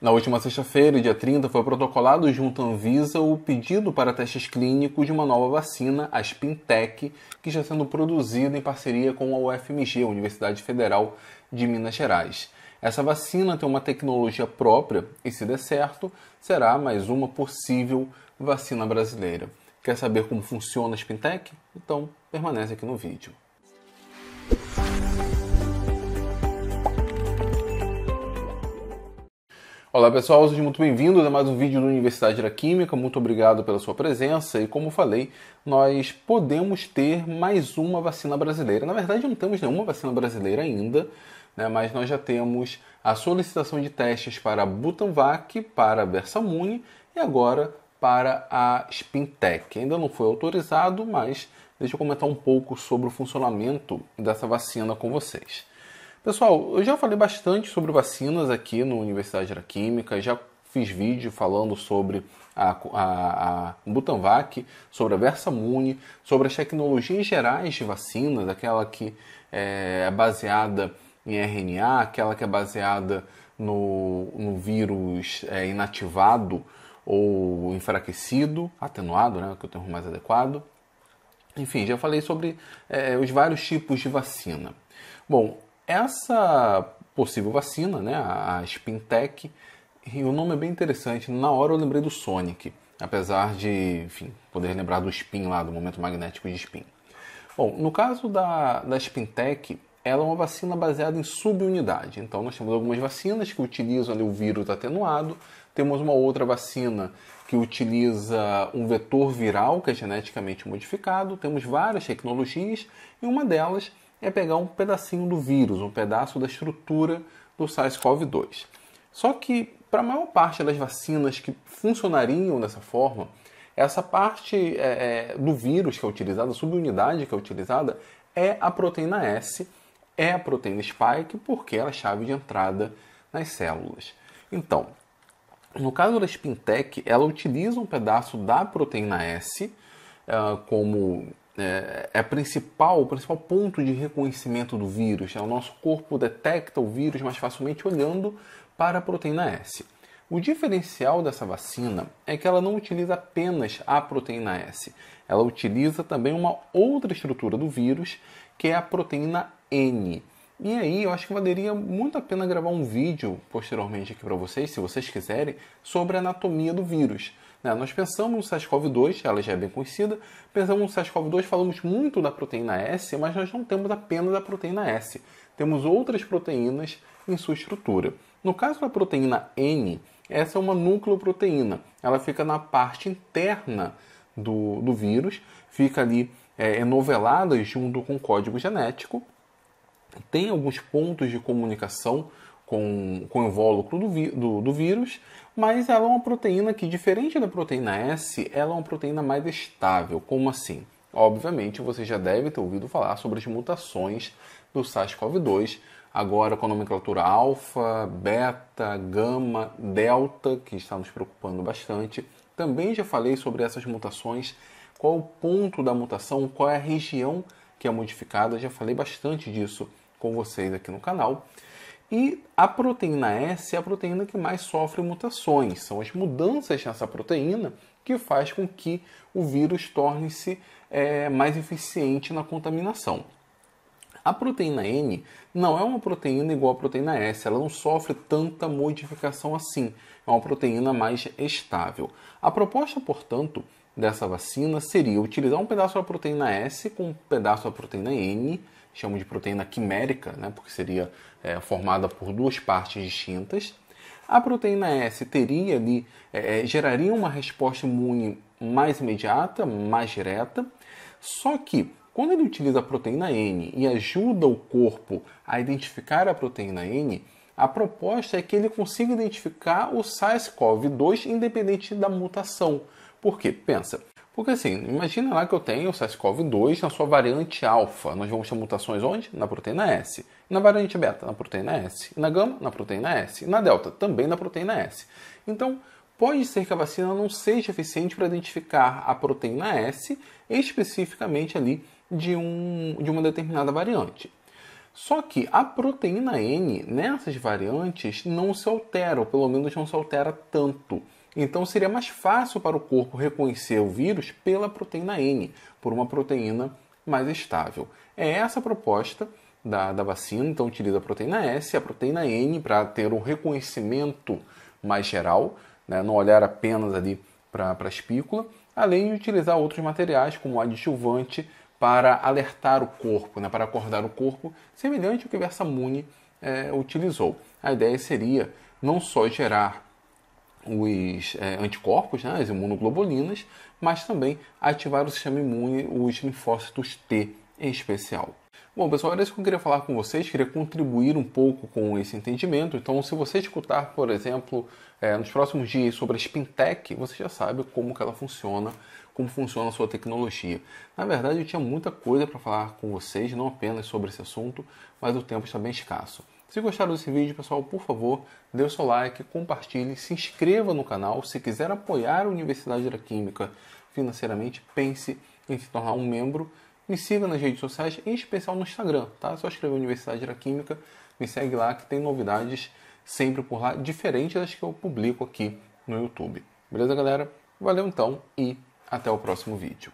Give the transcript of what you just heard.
Na última sexta-feira, dia 30, foi protocolado junto à Anvisa o pedido para testes clínicos de uma nova vacina, a Spintec, que está sendo produzida em parceria com a UFMG, Universidade Federal de Minas Gerais. Essa vacina tem uma tecnologia própria e, se der certo, será mais uma possível vacina brasileira. Quer saber como funciona a Spintec? Então permanece aqui no vídeo. Olá pessoal, sejam muito bem-vindos a mais um vídeo do Universidade da Química. Muito obrigado pela sua presença. E como falei, nós podemos ter mais uma vacina brasileira. Na verdade, não temos nenhuma vacina brasileira ainda, né? mas nós já temos a solicitação de testes para a Butanvac, para a Versamune e agora para a Spintec. Ainda não foi autorizado, mas deixa eu comentar um pouco sobre o funcionamento dessa vacina com vocês. Pessoal, eu já falei bastante sobre vacinas aqui no Universidade da Química, já fiz vídeo falando sobre a, a, a Butanvac, sobre a Versamune, sobre as tecnologias gerais de vacinas, aquela que é, é baseada em RNA, aquela que é baseada no, no vírus é, inativado ou enfraquecido, atenuado, né, que é o termo mais adequado. Enfim, já falei sobre é, os vários tipos de vacina. Bom, essa possível vacina, né, a Spintec, e o nome é bem interessante. Na hora eu lembrei do Sonic, apesar de enfim, poder lembrar do spin lá, do momento magnético de spin. Bom, no caso da, da Spintec, ela é uma vacina baseada em subunidade. Então, nós temos algumas vacinas que utilizam ali, o vírus atenuado, temos uma outra vacina que utiliza um vetor viral que é geneticamente modificado, temos várias tecnologias e uma delas é pegar um pedacinho do vírus, um pedaço da estrutura do SARS-CoV-2. Só que para a maior parte das vacinas que funcionariam dessa forma, essa parte é, é, do vírus que é utilizada, a subunidade que é utilizada, é a proteína S, é a proteína spike, porque ela é a chave de entrada nas células. Então, no caso da Spintec, ela utiliza um pedaço da proteína S é, como é, é principal, o principal ponto de reconhecimento do vírus. Né? O nosso corpo detecta o vírus mais facilmente olhando para a proteína S. O diferencial dessa vacina é que ela não utiliza apenas a proteína S, ela utiliza também uma outra estrutura do vírus, que é a proteína N. E aí, eu acho que valeria muito a pena gravar um vídeo posteriormente aqui para vocês, se vocês quiserem, sobre a anatomia do vírus. Né? Nós pensamos no SARS-CoV-2, ela já é bem conhecida, pensamos no SARS-CoV-2, falamos muito da proteína S, mas nós não temos apenas a proteína S, temos outras proteínas em sua estrutura. No caso da proteína N, essa é uma nucleoproteína, ela fica na parte interna do, do vírus, fica ali é, enovelada junto com o código genético, tem alguns pontos de comunicação com, com o invólucro do, do, do vírus, mas ela é uma proteína que, diferente da proteína S, ela é uma proteína mais estável. Como assim? Obviamente, você já deve ter ouvido falar sobre as mutações do SARS-CoV-2, agora com a nomenclatura alfa, beta, gama, delta, que está nos preocupando bastante. Também já falei sobre essas mutações, qual o ponto da mutação, qual é a região que é modificada, já falei bastante disso com vocês aqui no canal. E a proteína S é a proteína que mais sofre mutações. São as mudanças nessa proteína que faz com que o vírus torne-se é, mais eficiente na contaminação. A proteína N não é uma proteína igual à proteína S, ela não sofre tanta modificação assim, é uma proteína mais estável. A proposta, portanto, dessa vacina seria utilizar um pedaço da proteína S com um pedaço da proteína N, chamamos de proteína quimérica, né, porque seria é, formada por duas partes distintas. A proteína S teria ali, é, é, geraria uma resposta imune mais imediata, mais direta, só que quando ele utiliza a proteína N e ajuda o corpo a identificar a proteína N, a proposta é que ele consiga identificar o SARS-CoV-2 independente da mutação. Por quê? Pensa. Porque assim, imagina lá que eu tenho o SARS-CoV-2 na sua variante alfa. Nós vamos ter mutações onde? Na proteína S. E na variante beta, na proteína S. E na gama, na proteína S. E na delta, também na proteína S. Então, pode ser que a vacina não seja eficiente para identificar a proteína S especificamente ali de, um, de uma determinada variante. Só que a proteína N nessas variantes não se altera, ou pelo menos não se altera tanto. Então seria mais fácil para o corpo reconhecer o vírus pela proteína N, por uma proteína mais estável. É essa a proposta da, da vacina, então utiliza a proteína S, a proteína N, para ter um reconhecimento mais geral, né? não olhar apenas ali para a espícula, além de utilizar outros materiais como adjuvante para alertar o corpo, né? para acordar o corpo, semelhante ao que Versamune é, utilizou. A ideia seria não só gerar os é, anticorpos, né, as imunoglobulinas, mas também ativar o sistema imune, os linfócitos T em especial. Bom, pessoal, era isso que eu queria falar com vocês, queria contribuir um pouco com esse entendimento. Então, se você escutar, por exemplo, é, nos próximos dias sobre a Spintech, você já sabe como que ela funciona, como funciona a sua tecnologia. Na verdade, eu tinha muita coisa para falar com vocês, não apenas sobre esse assunto, mas o tempo está bem escasso. Se gostaram desse vídeo, pessoal, por favor, dê o seu like, compartilhe, se inscreva no canal. Se quiser apoiar a Universidade da Química financeiramente, pense em se tornar um membro. Me siga nas redes sociais, em especial no Instagram, tá? É só escrever Universidade da Química, me segue lá que tem novidades sempre por lá, diferente das que eu publico aqui no YouTube. Beleza, galera? Valeu então e até o próximo vídeo.